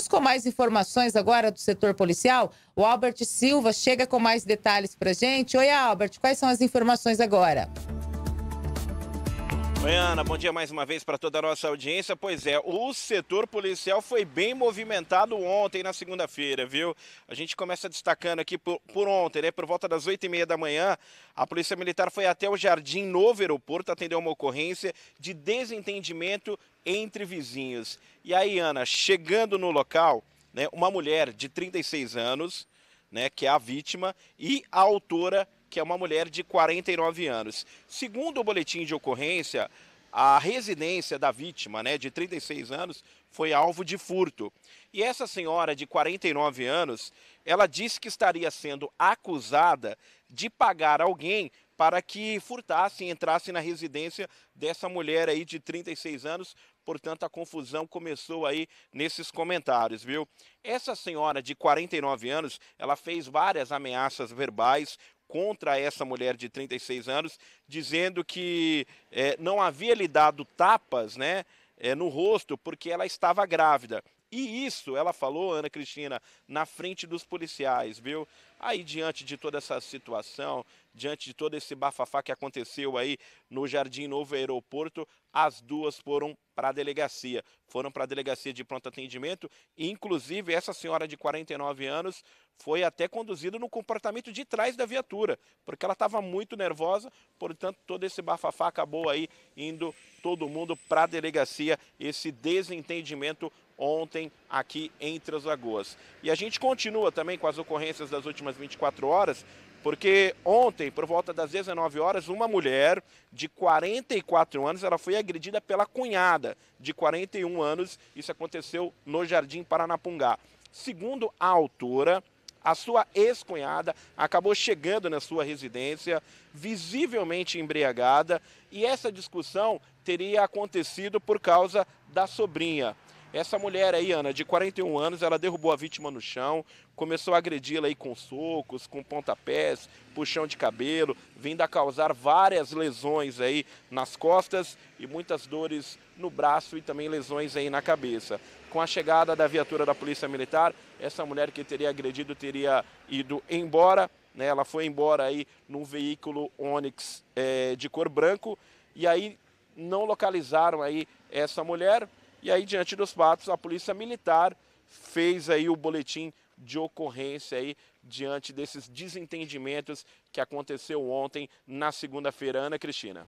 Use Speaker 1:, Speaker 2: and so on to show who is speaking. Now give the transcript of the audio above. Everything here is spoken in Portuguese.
Speaker 1: Vamos com mais informações agora do setor policial? O Albert Silva chega com mais detalhes para gente. Oi, Albert, quais são as informações agora? Oi, Ana, bom dia mais uma vez para toda a nossa audiência. Pois é, o setor policial foi bem movimentado ontem, na segunda-feira, viu? A gente começa destacando aqui por, por ontem, né? Por volta das oito e meia da manhã, a Polícia Militar foi até o Jardim Novo Aeroporto atender uma ocorrência de desentendimento entre vizinhos. E aí, Ana, chegando no local, né, uma mulher de 36 anos, né, que é a vítima, e a autora, que é uma mulher de 49 anos. Segundo o boletim de ocorrência, a residência da vítima, né, de 36 anos, foi alvo de furto. E essa senhora de 49 anos, ela disse que estaria sendo acusada de pagar alguém para que furtassem, entrassem na residência dessa mulher aí de 36 anos. Portanto, a confusão começou aí nesses comentários, viu? Essa senhora de 49 anos, ela fez várias ameaças verbais, contra essa mulher de 36 anos, dizendo que é, não havia lhe dado tapas né, é, no rosto porque ela estava grávida. E isso ela falou, Ana Cristina, na frente dos policiais, viu? Aí, diante de toda essa situação, diante de todo esse bafafá que aconteceu aí no Jardim Novo Aeroporto, as duas foram para a delegacia. Foram para a delegacia de pronto atendimento, inclusive essa senhora de 49 anos foi até conduzido no comportamento de trás da viatura, porque ela estava muito nervosa, portanto, todo esse bafafá acabou aí indo todo mundo para a delegacia, esse desentendimento ontem aqui entre as lagoas. E a gente continua também com as ocorrências das últimas 24 horas, porque ontem, por volta das 19 horas, uma mulher de 44 anos, ela foi agredida pela cunhada de 41 anos. Isso aconteceu no Jardim Paranapungá. Segundo a autora, a sua ex-cunhada acabou chegando na sua residência, visivelmente embriagada, e essa discussão teria acontecido por causa da sobrinha. Essa mulher aí, Ana, de 41 anos, ela derrubou a vítima no chão, começou a agredi-la aí com socos, com pontapés, puxão de cabelo, vindo a causar várias lesões aí nas costas e muitas dores no braço e também lesões aí na cabeça. Com a chegada da viatura da Polícia Militar, essa mulher que teria agredido teria ido embora, né? Ela foi embora aí num veículo Onix é, de cor branco e aí não localizaram aí essa mulher, e aí, diante dos fatos, a Polícia Militar fez aí o boletim de ocorrência aí diante desses desentendimentos que aconteceu ontem na segunda-feira. Ana Cristina.